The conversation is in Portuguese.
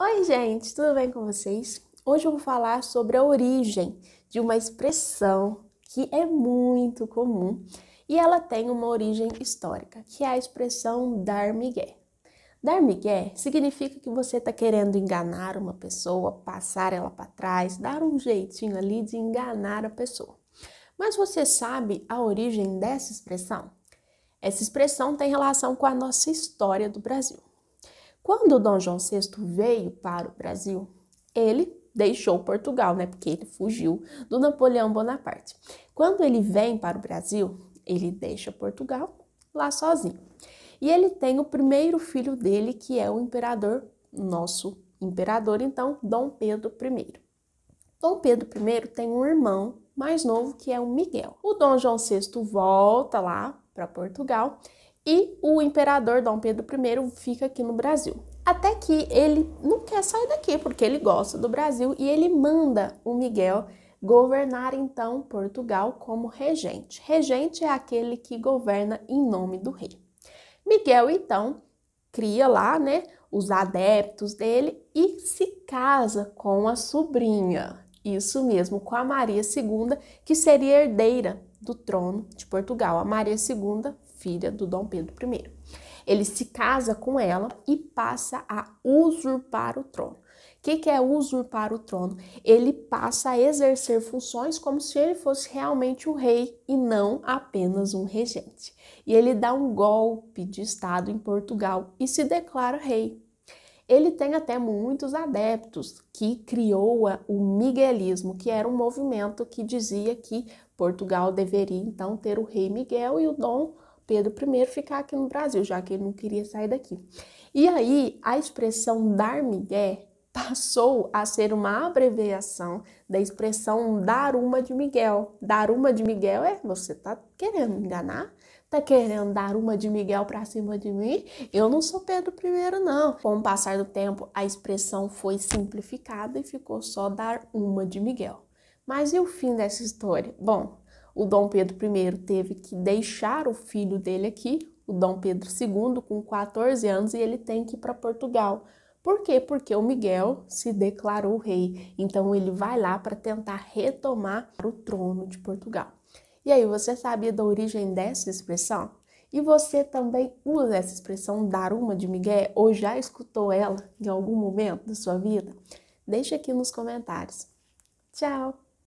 Oi, gente, tudo bem com vocês? Hoje eu vou falar sobre a origem de uma expressão que é muito comum e ela tem uma origem histórica, que é a expressão dar migué. Dar migué significa que você está querendo enganar uma pessoa, passar ela para trás, dar um jeitinho ali de enganar a pessoa. Mas você sabe a origem dessa expressão? Essa expressão tem relação com a nossa história do Brasil. Quando Dom João VI veio para o Brasil, ele deixou Portugal, né? Porque ele fugiu do Napoleão Bonaparte. Quando ele vem para o Brasil, ele deixa Portugal lá sozinho. E ele tem o primeiro filho dele, que é o imperador, nosso imperador, então, Dom Pedro I. Dom Pedro I tem um irmão mais novo que é o Miguel. O Dom João VI volta lá para Portugal e o imperador Dom Pedro I fica aqui no Brasil. Até que ele não quer sair daqui, porque ele gosta do Brasil e ele manda o Miguel governar então Portugal como regente. Regente é aquele que governa em nome do rei. Miguel então cria lá, né, os adeptos dele e se casa com a sobrinha, isso mesmo, com a Maria II, que seria herdeira do trono de Portugal. A Maria II filha do Dom Pedro I. Ele se casa com ela e passa a usurpar o trono. O que, que é usurpar o trono? Ele passa a exercer funções como se ele fosse realmente o rei e não apenas um regente. E ele dá um golpe de Estado em Portugal e se declara rei. Ele tem até muitos adeptos que criou o miguelismo, que era um movimento que dizia que Portugal deveria então ter o rei Miguel e o Dom Pedro I ficar aqui no Brasil, já que ele não queria sair daqui. E aí, a expressão dar migué passou a ser uma abreviação da expressão dar uma de Miguel. Dar uma de Miguel é você tá querendo me enganar? Tá querendo dar uma de Miguel para cima de mim? Eu não sou Pedro I, não. Com o passar do tempo, a expressão foi simplificada e ficou só dar uma de Miguel. Mas e o fim dessa história? Bom, o Dom Pedro I teve que deixar o filho dele aqui, o Dom Pedro II, com 14 anos, e ele tem que ir para Portugal. Por quê? Porque o Miguel se declarou rei. Então ele vai lá para tentar retomar o trono de Portugal. E aí, você sabia da origem dessa expressão? E você também usa essa expressão dar uma de Miguel ou já escutou ela em algum momento da sua vida? Deixa aqui nos comentários. Tchau!